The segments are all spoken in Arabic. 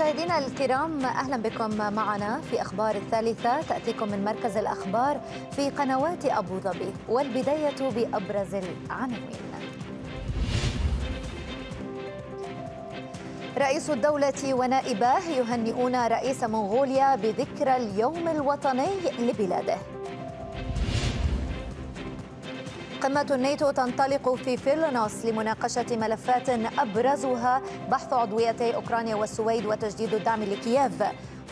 مشاهدينا الكرام اهلا بكم معنا في اخبار الثالثه تاتيكم من مركز الاخبار في قنوات ابو ظبي والبدايه بابرز العناوين. رئيس الدولة ونائباه يهنئون رئيس منغوليا بذكرى اليوم الوطني لبلاده قمة الناتو تنطلق في فيلنوس لمناقشة ملفات أبرزها بحث عضويتي أوكرانيا والسويد وتجديد الدعم لكييف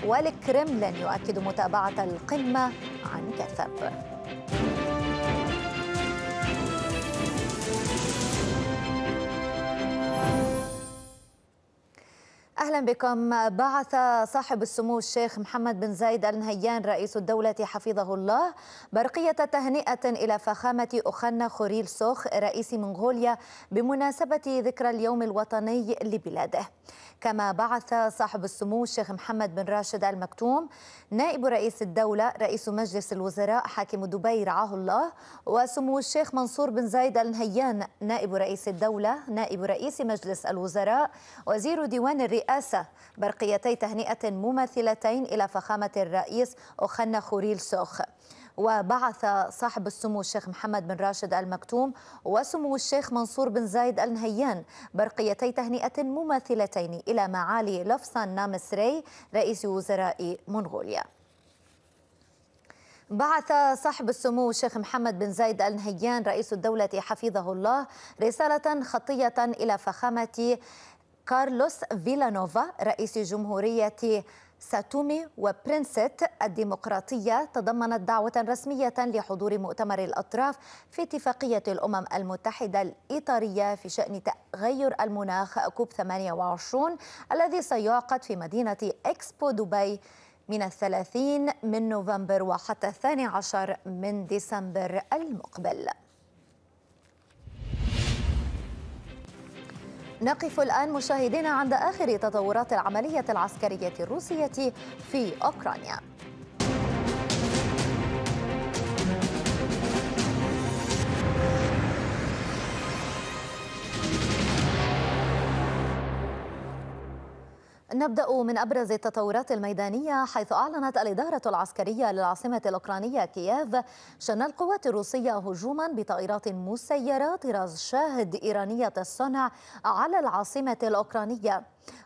والكرملين يؤكد متابعة القمة عن كثب أهلا بكم بعث صاحب السمو الشيخ محمد بن زايد آل نهيان رئيس الدولة حفظه الله برقية تهنئة إلى فخامة أخنا خوريل سوخ رئيس منغوليا بمناسبة ذكرى اليوم الوطني لبلاده كما بعث صاحب السمو الشيخ محمد بن راشد المكتوم نائب رئيس الدولة رئيس مجلس الوزراء حاكم دبي رعاه الله وسمو الشيخ منصور بن زايد آل نهيان نائب رئيس الدولة نائب رئيس مجلس الوزراء وزير ديوان الرئاسة الرئاسة برقيتي تهنئة مماثلتين إلى فخامة الرئيس أخنا خوريل سوخ وبعث صاحب السمو الشيخ محمد بن راشد المكتوم وسمو الشيخ منصور بن زايد النهيان برقيتي تهنئة مماثلتين إلى معالي لفصان نامسري رئيس وزراء منغوليا بعث صاحب السمو الشيخ محمد بن زايد النهيان رئيس الدولة حفظه الله رسالة خطية إلى فخامة كارلوس فيلانوفا رئيس جمهورية ساتومي وبرنست الديمقراطية تضمنت دعوة رسمية لحضور مؤتمر الأطراف في اتفاقية الأمم المتحدة الإطارية في شأن تغير المناخ كوب 28 الذي سيعقد في مدينة إكسبو دبي من الثلاثين من نوفمبر وحتى الثاني عشر من ديسمبر المقبل نقف الآن مشاهدينا عند آخر تطورات العملية العسكرية الروسية في أوكرانيا نبدأ من أبرز التطورات الميدانية حيث أعلنت الإدارة العسكرية للعاصمة الأوكرانية كييف شن القوات الروسية هجوما بطائرات مسيرة طراز شاهد إيرانية الصنع على العاصمة الأوكرانية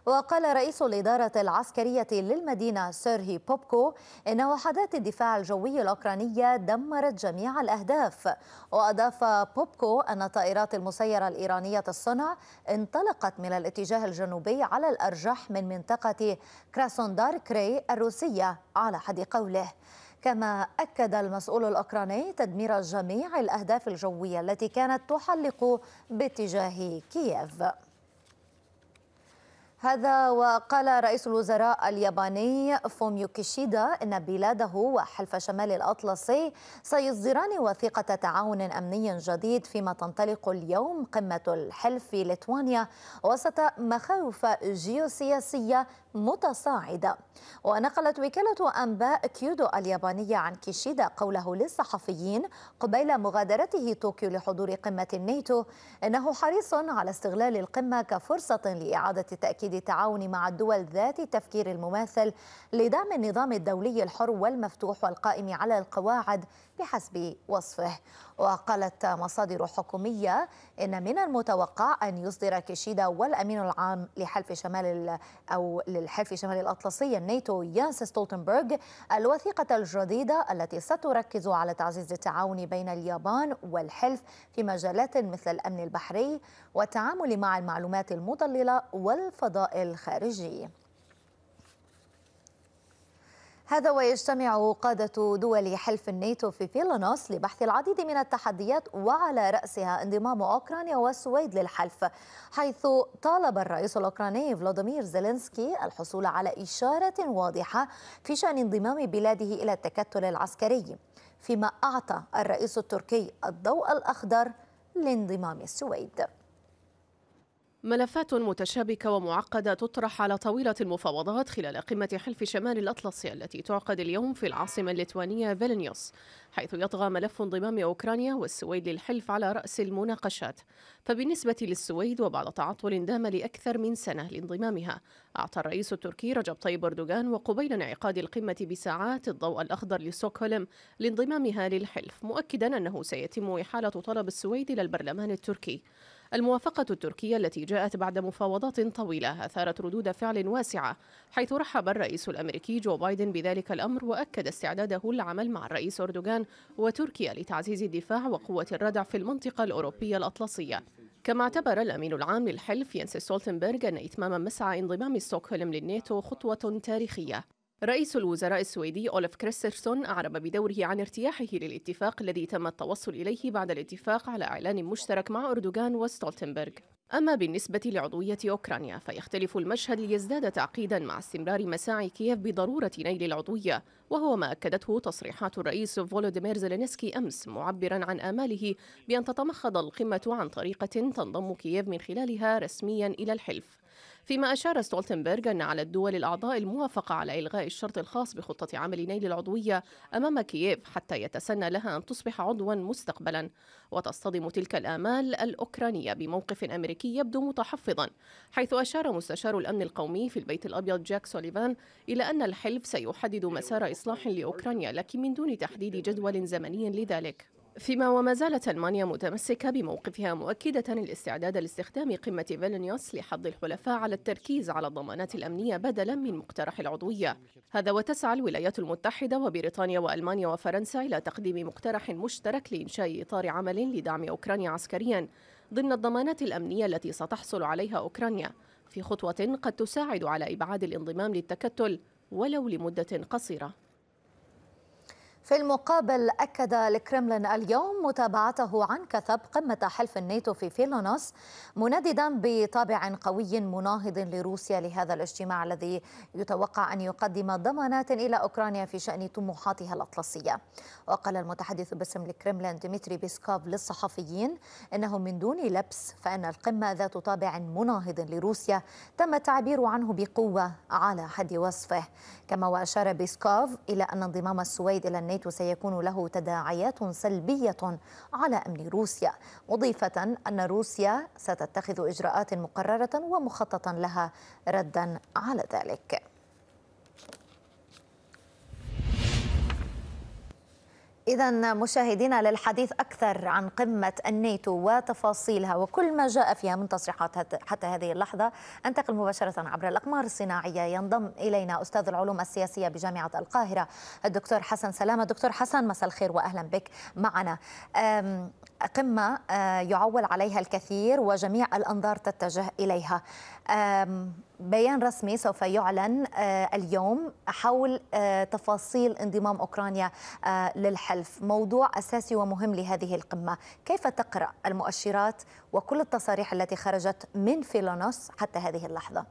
وقال رئيس الإدارة العسكرية للمدينة سيرهي بوبكو إن وحدات الدفاع الجوي الأوكرانية دمرت جميع الأهداف وأضاف بوبكو أن الطائرات المسيرة الإيرانية الصنع انطلقت من الاتجاه الجنوبي على الأرجح من منطقة كراسوندار كري الروسية على حد قوله كما أكد المسؤول الأوكراني تدمير جميع الأهداف الجوية التي كانت تحلق باتجاه كييف هذا وقال رئيس الوزراء الياباني فوميو كيشيدا إن بلاده وحلف شمال الأطلسي سيصدران وثيقة تعاون أمني جديد فيما تنطلق اليوم قمة الحلف في ليتوانيا وسط مخاوف جيوسياسية متصاعدة ونقلت وكالة أنباء كيودو اليابانية عن كيشيدا قوله للصحفيين قبيل مغادرته طوكيو لحضور قمة الناتو إنه حريص على استغلال القمة كفرصة لإعادة تأكيد التعاون مع الدول ذات التفكير المماثل لدعم النظام الدولي الحر والمفتوح والقائم على القواعد بحسب وصفه وقالت مصادر حكومية إن من المتوقع أن يصدر كيشيدا والأمين العام لحلف شمال أو للحلف الشمالي الأطلسي الناتو يانس ستولتنبرغ الوثيقة الجديدة التي ستركز على تعزيز التعاون بين اليابان والحلف في مجالات مثل الأمن البحري والتعامل مع المعلومات المضللة والفضاء الخارجي هذا ويجتمع قادة دول حلف الناتو في فيلانوس لبحث العديد من التحديات وعلى رأسها انضمام أوكرانيا والسويد للحلف حيث طالب الرئيس الأوكراني فلاديمير زيلينسكي الحصول على إشارة واضحة في شأن انضمام بلاده إلى التكتل العسكري فيما أعطى الرئيس التركي الضوء الأخضر لانضمام السويد ملفات متشابكة ومعقدة تطرح على طاولة المفاوضات خلال قمة حلف شمال الأطلسي التي تعقد اليوم في العاصمة الليتوانية فيلنيوس حيث يطغى ملف انضمام أوكرانيا والسويد للحلف على رأس المناقشات فبالنسبة للسويد وبعد تعطل دام لأكثر من سنة لانضمامها أعطى الرئيس التركي رجب طيب أردوغان وقبيل انعقاد القمة بساعات الضوء الأخضر لستوكهولم لانضمامها للحلف مؤكدا أنه سيتم إحالة طلب السويد إلى البرلمان التركي الموافقة التركية التي جاءت بعد مفاوضات طويلة أثارت ردود فعل واسعة حيث رحب الرئيس الأمريكي جو بايدن بذلك الأمر وأكد استعداده للعمل مع الرئيس أردوغان وتركيا لتعزيز الدفاع وقوة الردع في المنطقة الأوروبية الأطلسية كما اعتبر الأمين العام للحلف ينسي سولتنبرغ أن إتمام مسعى انضمام ستوكهولم للناتو خطوة تاريخية رئيس الوزراء السويدي أولف كريسترسون أعرب بدوره عن ارتياحه للاتفاق الذي تم التوصل إليه بعد الاتفاق على إعلان مشترك مع أردوغان وستولتنبرغ أما بالنسبة لعضوية أوكرانيا فيختلف المشهد ليزداد تعقيدا مع استمرار مساعي كييف بضرورة نيل العضوية وهو ما أكدته تصريحات الرئيس فولوديمير زيلينسكي أمس معبرا عن آماله بأن تتمخض القمة عن طريقة تنضم كييف من خلالها رسميا إلى الحلف فيما أشار ستولتنبرغ أن على الدول الأعضاء الموافقة على إلغاء الشرط الخاص بخطة عمل نيل العضوية أمام كييف حتى يتسنى لها أن تصبح عضوا مستقبلا وتصطدم تلك الآمال الأوكرانية بموقف أمريكي يبدو متحفظا حيث أشار مستشار الأمن القومي في البيت الأبيض جاك سوليفان إلى أن الحلف سيحدد مسار إصلاح لأوكرانيا لكن من دون تحديد جدول زمني لذلك فيما وما زالت ألمانيا متمسكة بموقفها مؤكدة الاستعداد لاستخدام قمة فيلنيوس لحض الحلفاء على التركيز على الضمانات الأمنية بدلا من مقترح العضوية هذا وتسعى الولايات المتحدة وبريطانيا وألمانيا وفرنسا إلى تقديم مقترح مشترك لإنشاء إطار عمل لدعم أوكرانيا عسكريا ضمن الضمانات الأمنية التي ستحصل عليها أوكرانيا في خطوة قد تساعد على إبعاد الانضمام للتكتل ولو لمدة قصيرة في المقابل أكد الكرملين اليوم متابعته عن كثب قمة حلف الناتو في فيلونوس منددا بطابع قوي مناهض لروسيا لهذا الاجتماع الذي يتوقع أن يقدم ضمانات إلى أوكرانيا في شأن طموحاتها الأطلسية وقال المتحدث باسم الكرملين ديمتري بيسكوف للصحفيين إنه من دون لبس فإن القمة ذات طابع مناهض لروسيا تم التعبير عنه بقوة على حد وصفه كما وأشار بيسكوف إلى أن انضمام السويد إلى الناتو الناتو سيكون له تداعيات سلبية على أمن روسيا مضيفة أن روسيا ستتخذ إجراءات مقررة ومخططا لها ردا على ذلك إذا مشاهدينا للحديث أكثر عن قمة الناتو وتفاصيلها وكل ما جاء فيها من تصريحات حتى هذه اللحظة أنتقل مباشرة عبر الأقمار الصناعية ينضم إلينا أستاذ العلوم السياسية بجامعة القاهرة الدكتور حسن سلامة دكتور حسن مساء الخير وأهلا بك معنا قمة آه، يعول عليها الكثير وجميع الأنظار تتجه إليها بيان رسمي سوف يعلن آه، اليوم حول آه، تفاصيل انضمام اوكرانيا آه، للحلف، موضوع اساسي ومهم لهذه القمه، كيف تقرا المؤشرات وكل التصاريح التي خرجت من فيلونوس حتى هذه اللحظه؟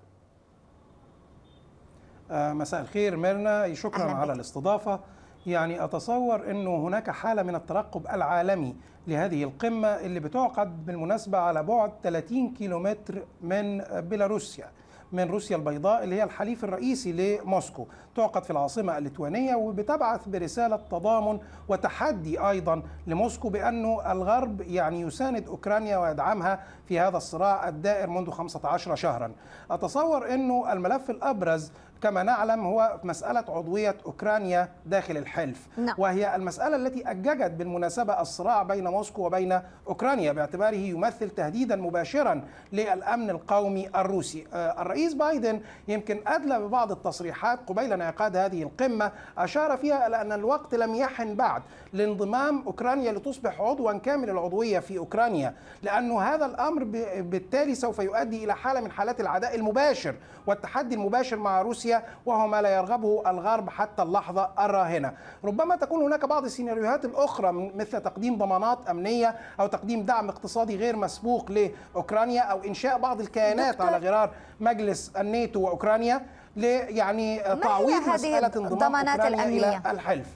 مساء الخير ميرنا، شكرا على الاستضافه. يعني أتصور أنه هناك حالة من الترقب العالمي لهذه القمة اللي بتعقد بالمناسبة على بعد 30 كيلومتر من بيلاروسيا من روسيا البيضاء اللي هي الحليف الرئيسي لموسكو تعقد في العاصمة الليتوانية وبتبعث برسالة تضامن وتحدي أيضا لموسكو بأنه الغرب يعني يساند أوكرانيا ويدعمها في هذا الصراع الدائر منذ 15 شهرا أتصور أنه الملف الأبرز كما نعلم هو مسألة عضوية أوكرانيا داخل الحلف نعم. وهي المسألة التي أججت بالمناسبة الصراع بين موسكو وبين أوكرانيا باعتباره يمثل تهديدا مباشرا للأمن القومي الروسي آه، الرئيس بايدن يمكن أدلى ببعض التصريحات قبيل انعقاد هذه القمة أشار فيها إلى أن الوقت لم يحن بعد لانضمام أوكرانيا لتصبح عضوا كامل العضوية في أوكرانيا لأنه هذا الأمر بالتالي سوف يؤدي إلى حالة من حالات العداء المباشر والتحدي المباشر مع روسيا وهو ما لا يرغبه الغرب حتى اللحظة الراهنة ربما تكون هناك بعض السيناريوهات الأخرى مثل تقديم ضمانات أمنية أو تقديم دعم اقتصادي غير مسبوق لأوكرانيا أو إنشاء بعض الكيانات على غرار مجلس الناتو وأوكرانيا يعني تعويض مسألة انضمام الأمنية؟ إلى الحلف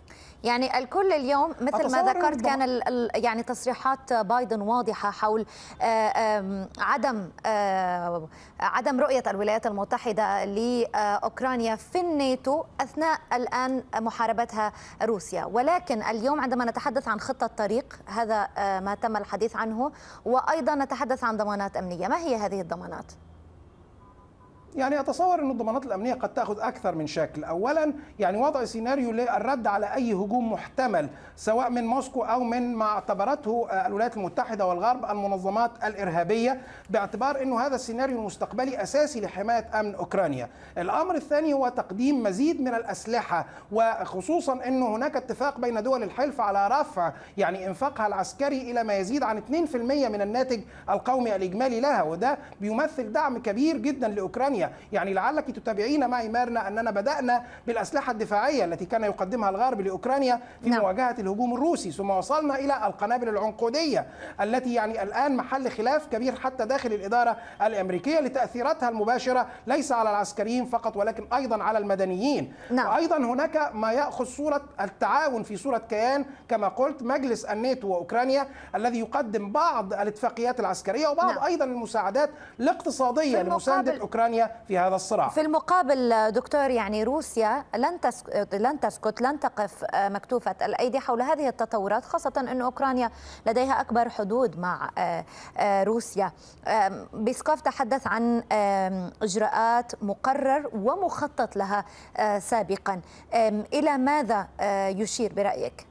يعني الكل اليوم مثل ما ذكرت كان يعني تصريحات بايدن واضحه حول آآ آه، عدم آآ آه، عدم رؤيه الولايات المتحده لاوكرانيا في الناتو اثناء الان محاربتها روسيا ولكن اليوم عندما نتحدث عن خطه طريق هذا آه، ما تم الحديث عنه وايضا نتحدث عن ضمانات امنيه ما هي هذه الضمانات يعني اتصور ان الضمانات الامنيه قد تاخذ اكثر من شكل اولا يعني وضع سيناريو للرد على اي هجوم محتمل سواء من موسكو او من ما اعتبرته آه، الولايات المتحده والغرب المنظمات الارهابيه باعتبار انه هذا السيناريو المستقبلي اساسي لحمايه امن اوكرانيا الامر الثاني هو تقديم مزيد من الاسلحه وخصوصا انه هناك اتفاق بين دول الحلف على رفع يعني انفاقها العسكري الى ما يزيد عن 2% من الناتج القومي الاجمالي لها وده بيمثل دعم كبير جدا لاوكرانيا يعني لعلك تتابعين معي مارنا اننا بدانا بالاسلحه الدفاعيه التي كان يقدمها الغرب لاوكرانيا في نعم. مواجهه الهجوم الروسي ثم وصلنا الى القنابل العنقوديه التي يعني الان محل خلاف كبير حتى داخل الاداره الامريكيه لتاثيراتها المباشره ليس على العسكريين فقط ولكن ايضا على المدنيين نعم. وايضا هناك ما ياخذ صوره التعاون في صوره كيان كما قلت مجلس الناتو واوكرانيا الذي يقدم بعض الاتفاقيات العسكريه وبعض نعم. ايضا المساعدات الاقتصاديه لمسانده اوكرانيا في هذا الصراع في المقابل دكتور يعني روسيا لن تسكت لن تسكت لن تقف آه، مكتوفة الأيدي حول هذه التطورات خاصة أن أوكرانيا لديها أكبر حدود مع آه، آه، روسيا بيسكوف تحدث عن إجراءات مقرر ومخطط لها سابقا إلى ماذا يشير برأيك؟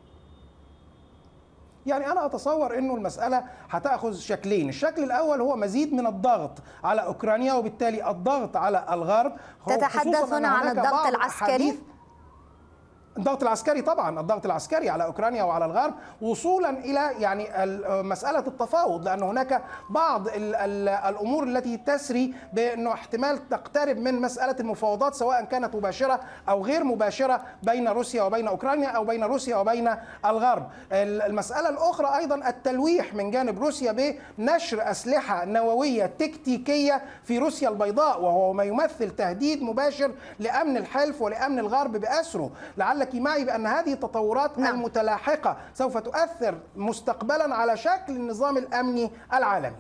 يعني انا اتصور انه المساله هتاخذ شكلين الشكل الاول هو مزيد من الضغط على اوكرانيا وبالتالي الضغط على الغرب تتحدثون عن الضغط العسكري الضغط العسكري طبعا الضغط العسكري على اوكرانيا وعلى الغرب وصولا الى يعني مساله التفاوض لان هناك بعض الامور التي تسري بانه احتمال تقترب من مساله المفاوضات سواء كانت مباشره او غير مباشره بين روسيا وبين اوكرانيا او بين روسيا وبين الغرب. المساله الاخرى ايضا التلويح من جانب روسيا بنشر اسلحه نوويه تكتيكيه في روسيا البيضاء وهو ما يمثل تهديد مباشر لامن الحلف ولامن الغرب باسره لعل لك معي بأن هذه التطورات نعم. المتلاحقة سوف تؤثر مستقبلا على شكل النظام الأمني العالمي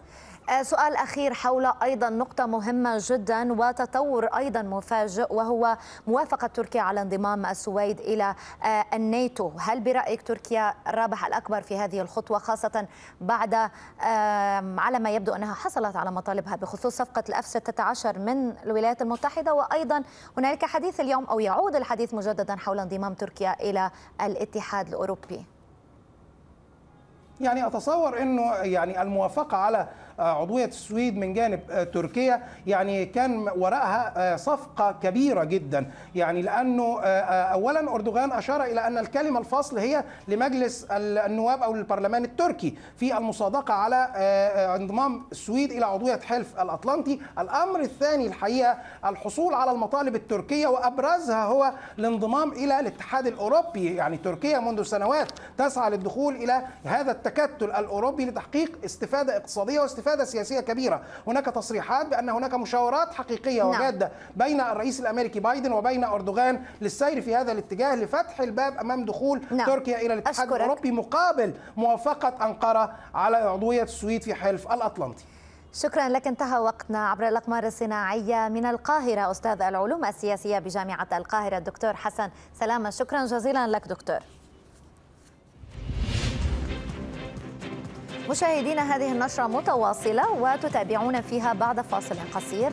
آه، سؤال أخير حول أيضا نقطة مهمة جدا وتطور أيضا مفاجئ وهو موافقة تركيا على انضمام السويد إلى آه، الناتو هل برأيك تركيا الرابح الأكبر في هذه الخطوة خاصة بعد على ما يبدو أنها حصلت على مطالبها بخصوص صفقة الأف 16 من الولايات المتحدة وأيضا هنالك حديث اليوم أو يعود الحديث مجددا حول انضمام تركيا إلى الاتحاد الأوروبي يعني أتصور أنه يعني الموافقة على آه، عضويه السويد من جانب آه، تركيا يعني كان وراءها آه، صفقه كبيره جدا يعني لانه اولا اردوغان اشار الى ان الكلمه الفصل هي لمجلس النواب او البرلمان التركي في المصادقه على انضمام السويد الى عضويه حلف الاطلنطي الامر الثاني الحقيقه الحصول على المطالب التركيه وابرزها هو الانضمام الى الاتحاد الاوروبي يعني تركيا منذ سنوات تسعى للدخول الى هذا التكتل الاوروبي لتحقيق استفاده اقتصاديه واستفاده استفاده سياسيه كبيره هناك تصريحات بان هناك مشاورات حقيقيه نعم. وجاده بين الرئيس الامريكي بايدن وبين اردوغان للسير في هذا الاتجاه لفتح الباب امام دخول نعم. تركيا الى الاتحاد الاوروبي مقابل موافقه انقره على عضويه السويد في حلف الاطلنطي شكرا لك انتهى وقتنا عبر الأقمار الصناعية من القاهرة أستاذ العلوم السياسية بجامعة القاهرة الدكتور حسن سلامة شكرا جزيلا لك دكتور مشاهدينا هذه النشرة متواصلة وتتابعون فيها بعد فاصل قصير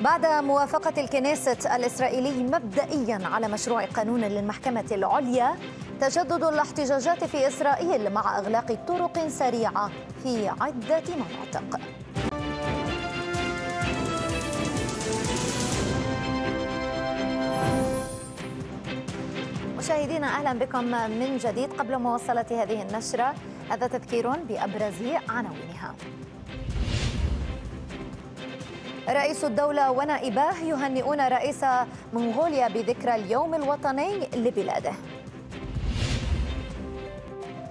بعد موافقة الكنيست الإسرائيلي مبدئيا على مشروع قانون للمحكمة العليا تجدد الاحتجاجات في إسرائيل مع إغلاق طرق سريعة في عدة مناطق مشاهدينا اهلا بكم من جديد قبل مواصله هذه النشره هذا تذكير بابرز عناوينها. رئيس الدولة ونائباه يهنئون رئيس منغوليا بذكرى اليوم الوطني لبلاده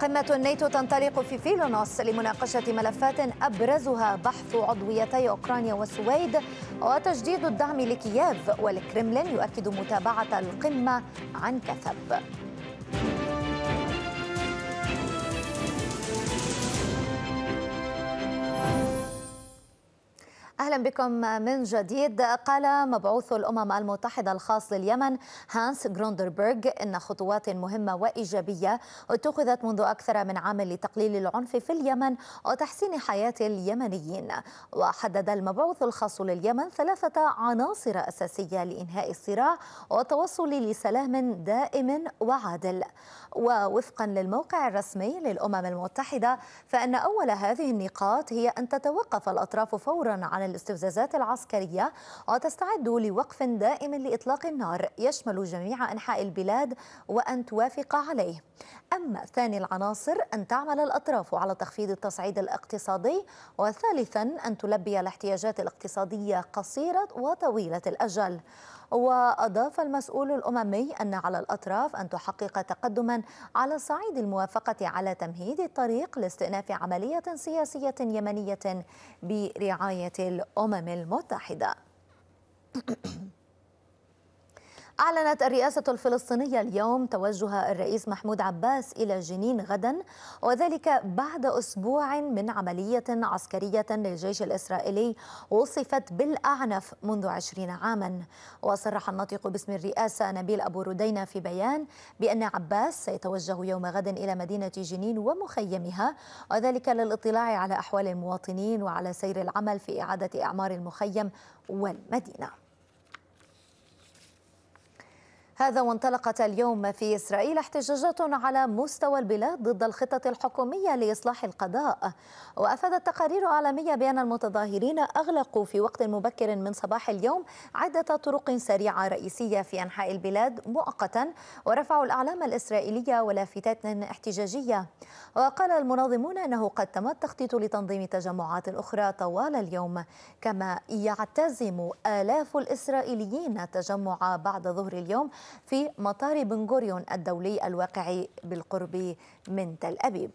قمة الناتو تنطلق في فيلونوس لمناقشة ملفات أبرزها بحث عضويتي أوكرانيا والسويد وتجديد الدعم لكييف والكرملين يؤكد متابعة القمة عن كثب أهلا بكم من جديد قال مبعوث الأمم المتحدة الخاص لليمن هانس جروندربرغ إن خطوات مهمة وإيجابية اتخذت منذ أكثر من عام لتقليل العنف في اليمن وتحسين حياة اليمنيين وحدد المبعوث الخاص لليمن ثلاثة عناصر أساسية لإنهاء الصراع والتوصل لسلام دائم وعادل ووفقا للموقع الرسمي للأمم المتحدة فإن أول هذه النقاط هي أن تتوقف الأطراف فورا عن الاستفزازات العسكرية وتستعد لوقف دائم لإطلاق النار يشمل جميع أنحاء البلاد وأن توافق عليه أما ثاني العناصر أن تعمل الأطراف على تخفيض التصعيد الاقتصادي وثالثا أن تلبي الاحتياجات الاقتصادية قصيرة وطويلة الأجل وأضاف المسؤول الأممي أن على الأطراف أن تحقق تقدما على صعيد الموافقة على تمهيد الطريق لاستئناف عملية سياسية يمنية برعاية الأمم المتحدة أعلنت الرئاسة الفلسطينية اليوم توجه الرئيس محمود عباس إلى جنين غدا وذلك بعد أسبوع من عملية عسكرية للجيش الإسرائيلي وصفت بالأعنف منذ عشرين عاما وصرح الناطق باسم الرئاسة نبيل أبو ردينة في بيان بأن عباس سيتوجه يوم غد إلى مدينة جنين ومخيمها وذلك للاطلاع على أحوال المواطنين وعلى سير العمل في إعادة إعمار المخيم والمدينة هذا وانطلقت اليوم في إسرائيل احتجاجات على مستوى البلاد ضد الخطة الحكومية لإصلاح القضاء وأفادت تقارير عالمية بأن المتظاهرين أغلقوا في وقت مبكر من صباح اليوم عدة طرق سريعة رئيسية في أنحاء البلاد مؤقتا ورفعوا الأعلام الإسرائيلية ولافتات احتجاجية وقال المنظمون أنه قد تم التخطيط لتنظيم تجمعات أخرى طوال اليوم كما يعتزم آلاف الإسرائيليين التجمع بعد ظهر اليوم في مطار بنغوريون الدولي الواقع بالقرب من تل أبيب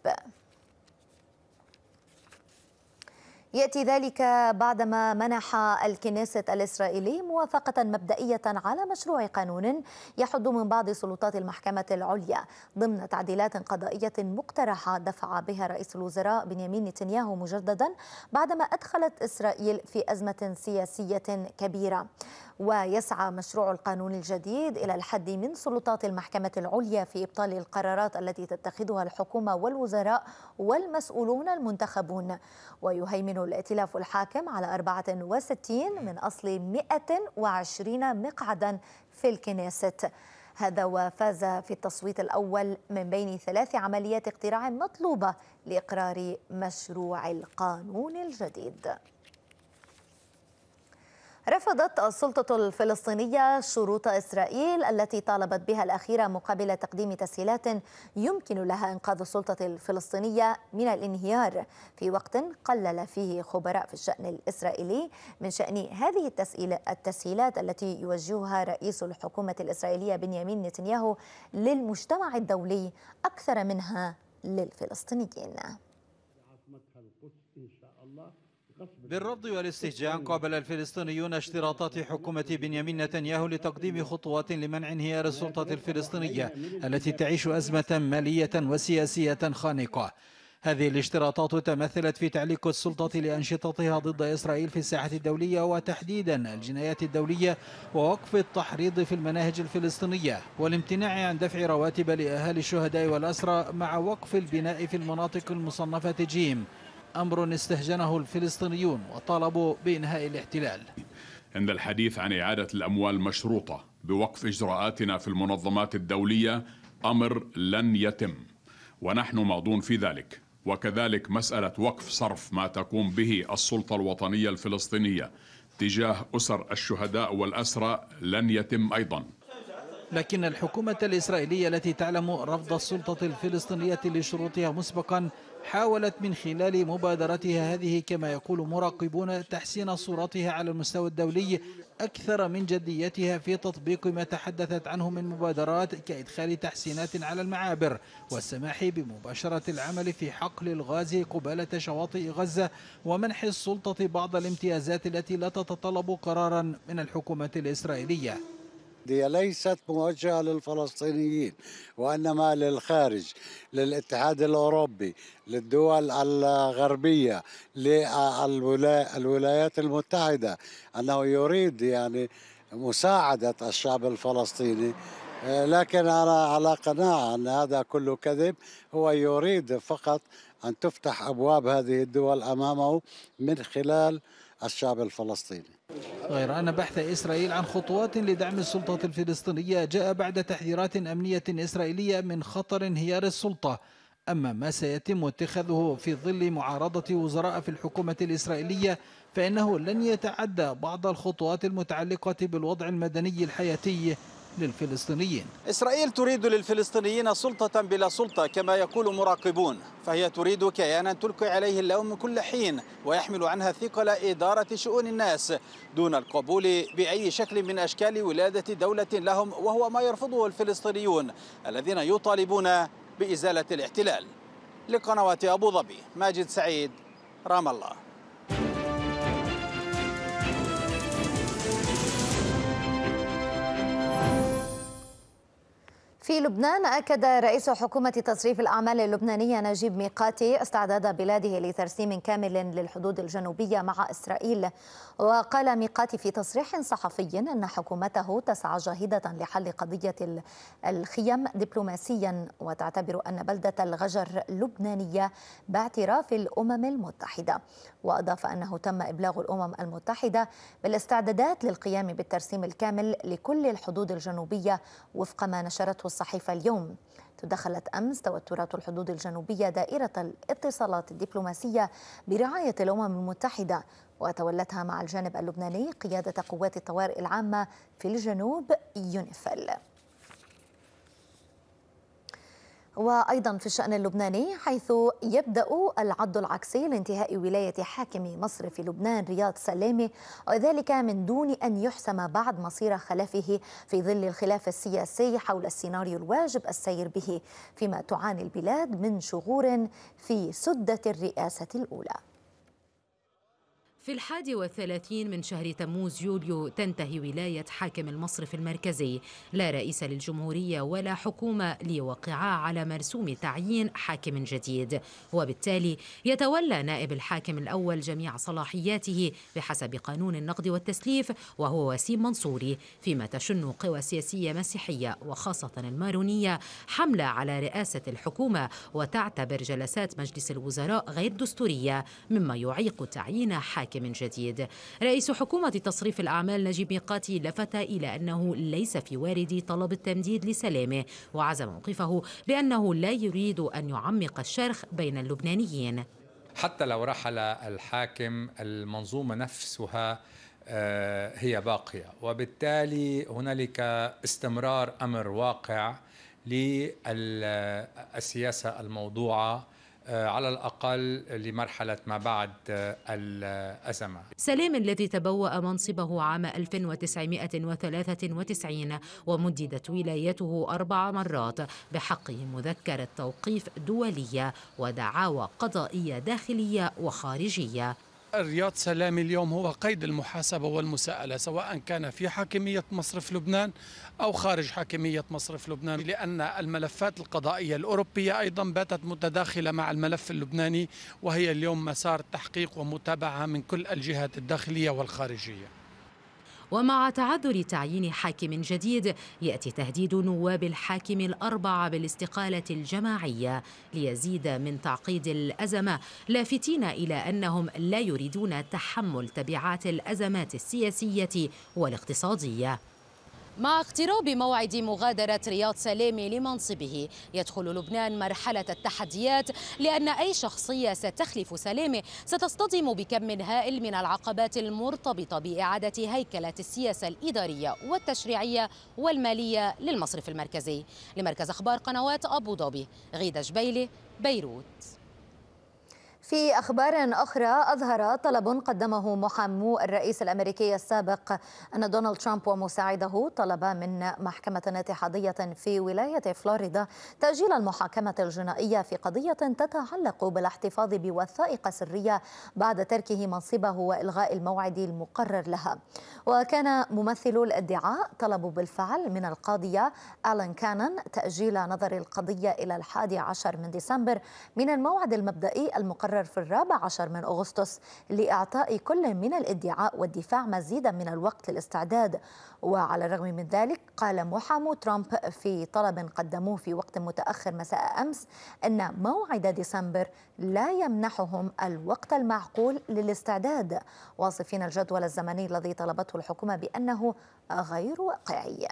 ياتي ذلك بعدما منح الكنيسة الاسرائيلي موافقة مبدئية على مشروع قانون يحد من بعض سلطات المحكمة العليا ضمن تعديلات قضائية مقترحة دفع بها رئيس الوزراء بنيامين نتنياهو مجددا بعدما ادخلت اسرائيل في ازمة سياسية كبيرة. ويسعى مشروع القانون الجديد الى الحد من سلطات المحكمة العليا في ابطال القرارات التي تتخذها الحكومة والوزراء والمسؤولون المنتخبون ويهيمن يعلن الائتلاف الحاكم على 64 من أصل 120 مقعدا في الكنيست هذا وفاز في التصويت الأول من بين ثلاث عمليات اقتراع مطلوبة لإقرار مشروع القانون الجديد رفضت السلطة الفلسطينية شروط إسرائيل التي طالبت بها الأخيرة مقابل تقديم تسهيلات يمكن لها إنقاذ السلطة الفلسطينية من الانهيار في وقت قلل فيه خبراء في الشأن الإسرائيلي من شأن هذه التسهيلات التي يوجهها رئيس الحكومة الإسرائيلية بنيامين نتنياهو للمجتمع الدولي أكثر منها للفلسطينيين بالرفض والاستهجان قابل الفلسطينيون اشتراطات حكومة بنيامين نتنياهو لتقديم خطوات لمنع انهيار السلطة الفلسطينية التي تعيش أزمة مالية وسياسية خانقة هذه الاشتراطات تمثلت في تعليق السلطة لأنشطتها ضد إسرائيل في الساحة الدولية وتحديدا الجنايات الدولية ووقف التحريض في المناهج الفلسطينية والامتناع عن دفع رواتب لأهالي الشهداء والأسرى مع وقف البناء في المناطق المصنفة جيم أمر استهجنه الفلسطينيون وطالبوا بإنهاء الاحتلال عند الحديث عن إعادة الأموال المشروطة بوقف إجراءاتنا في المنظمات الدولية أمر لن يتم ونحن ماضون في ذلك وكذلك مسألة وقف صرف ما تقوم به السلطة الوطنية الفلسطينية تجاه أسر الشهداء والأسرى لن يتم أيضا لكن الحكومة الإسرائيلية التي تعلم رفض السلطة الفلسطينية لشروطها مسبقا حاولت من خلال مبادرتها هذه كما يقول مراقبون تحسين صورتها على المستوى الدولي أكثر من جديتها في تطبيق ما تحدثت عنه من مبادرات كإدخال تحسينات على المعابر والسماح بمباشرة العمل في حقل الغاز قبالة شواطئ غزة ومنح السلطة بعض الامتيازات التي لا تتطلب قرارا من الحكومة الإسرائيلية دي ليست موجهة للفلسطينيين وإنما للخارج للاتحاد الأوروبي للدول الغربية للولايات المتحدة أنه يريد يعني مساعدة الشعب الفلسطيني لكن أنا على قناعة أن هذا كله كذب هو يريد فقط أن تفتح أبواب هذه الدول أمامه من خلال الشعب الفلسطيني غير أن بحث إسرائيل عن خطوات لدعم السلطة الفلسطينية جاء بعد تحذيرات أمنية إسرائيلية من خطر انهيار السلطة أما ما سيتم اتخاذه في ظل معارضة وزراء في الحكومة الإسرائيلية فإنه لن يتعدى بعض الخطوات المتعلقة بالوضع المدني الحياتي للفلسطينيين إسرائيل تريد للفلسطينيين سلطة بلا سلطة كما يقول مراقبون فهي تريد كيانا تلقي عليه اللوم كل حين ويحمل عنها ثقل إدارة شؤون الناس دون القبول بأي شكل من أشكال ولادة دولة لهم وهو ما يرفضه الفلسطينيون الذين يطالبون بإزالة الاحتلال لقنوات أبو ظبي ماجد سعيد رام الله في لبنان أكد رئيس حكومة تصريف الأعمال اللبنانية نجيب ميقاتي استعداد بلاده لترسيم كامل للحدود الجنوبية مع إسرائيل وقال ميقاتي في تصريح صحفي أن حكومته تسعى جاهدة لحل قضية الخيم دبلوماسيا وتعتبر أن بلدة الغجر لبنانية باعتراف الأمم المتحدة وأضاف أنه تم إبلاغ الأمم المتحدة بالاستعدادات للقيام بالترسيم الكامل لكل الحدود الجنوبية وفق ما نشرته الصحيفة اليوم تدخلت أمس توترات الحدود الجنوبية دائرة الاتصالات الدبلوماسية برعاية الأمم المتحدة وتولتها مع الجانب اللبناني قيادة قوات الطوارئ العامة في الجنوب يونيفل وأيضا في الشأن اللبناني حيث يبدأ العد العكسي لانتهاء ولاية حاكم مصر في لبنان رياض سلامي وذلك من دون أن يحسم بعد مصير خلفه في ظل الخلاف السياسي حول السيناريو الواجب السير به فيما تعاني البلاد من شغور في سدة الرئاسة الأولى في الحادي والثلاثين من شهر تموز يوليو تنتهي ولاية حاكم المصرف المركزي لا رئيس للجمهورية ولا حكومة ليوقعا على مرسوم تعيين حاكم جديد وبالتالي يتولى نائب الحاكم الأول جميع صلاحياته بحسب قانون النقد والتسليف وهو وسيم منصوري فيما تشن قوى سياسية مسيحية وخاصة المارونية حملة على رئاسة الحكومة وتعتبر جلسات مجلس الوزراء غير دستورية مما يعيق تعيين حاكم من جديد رئيس حكومة تصريف الأعمال نجيب ميقاتي لفت إلى أنه ليس في وارد طلب التمديد لسلامة وعزم موقفه بأنه لا يريد أن يعمق الشرخ بين اللبنانيين حتى لو رحل الحاكم المنظومة نفسها آه، هي باقية وبالتالي هنالك استمرار أمر واقع للسياسة الموضوعة آه، على الأقل لمرحلة ما بعد آه، الأزمة سلام الذي تبوأ منصبه عام 1993 ومددت ولايته أربع مرات بحقه مذكرة توقيف دولية ودعاوى قضائية داخلية وخارجية الرياض سلامي اليوم هو قيد المحاسبة والمساءلة سواء كان في حاكمية مصرف لبنان أو خارج حاكمية مصرف لبنان لأن الملفات القضائية الأوروبية أيضا باتت متداخلة مع الملف اللبناني وهي اليوم مسار تحقيق ومتابعة من كل الجهات الداخلية والخارجية ومع تعذر تعيين حاكم جديد يأتي تهديد نواب الحاكم الأربعة بالاستقالة الجماعية ليزيد من تعقيد الأزمة لافتين إلى أنهم لا يريدون تحمل تبعات الأزمات السياسية والاقتصادية مع اقتراب موعد مغادرة رياض سلامي لمنصبه يدخل لبنان مرحلة التحديات لأن أي شخصية ستخلف سلامي ستصطدم بكم هائل من العقبات المرتبطة بإعادة هيكلة السياسة الإدارية والتشريعية والمالية للمصرف المركزي لمركز أخبار قنوات أبو ظبي غيدة جبيلي بيروت في أخبار أخرى أظهر طلب قدمه محامو الرئيس الأمريكي السابق أن دونالد ترامب ومساعده طلبا من محكمة اتحادية في ولاية فلوريدا تأجيل المحاكمة الجنائية في قضية تتعلق بالاحتفاظ بوثائق سرية بعد تركه منصبه وإلغاء الموعد المقرر لها وكان ممثل الادعاء طلب بالفعل من القاضية ألان كانن تأجيل نظر القضية إلى الحادي عشر من ديسمبر من الموعد المبدئي المقرر قرر في الرابع عشر من أغسطس لإعطاء كل من الادعاء والدفاع مزيدا من الوقت للاستعداد وعلى الرغم من ذلك قال محامو ترامب في طلب قدموه في وقت متأخر مساء أمس أن موعد ديسمبر لا يمنحهم الوقت المعقول للاستعداد واصفين الجدول الزمني الذي طلبته الحكومة بأنه غير واقعي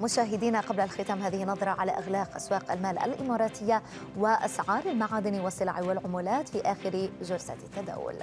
مشاهدينا قبل الختام هذه نظرة على إغلاق أسواق المال الإماراتية وأسعار المعادن والسلع والعملات في آخر جلسة التداول.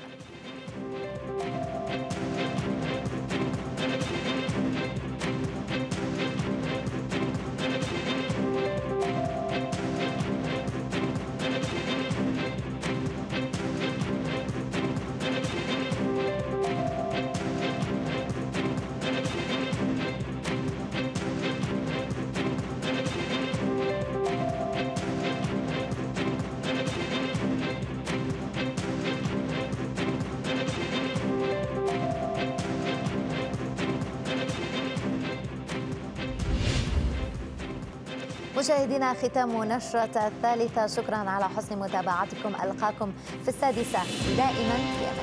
مشاهدينا ختام نشرة الثالثة شكرا على حسن متابعتكم ألقاكم في السادسة دائما في أمان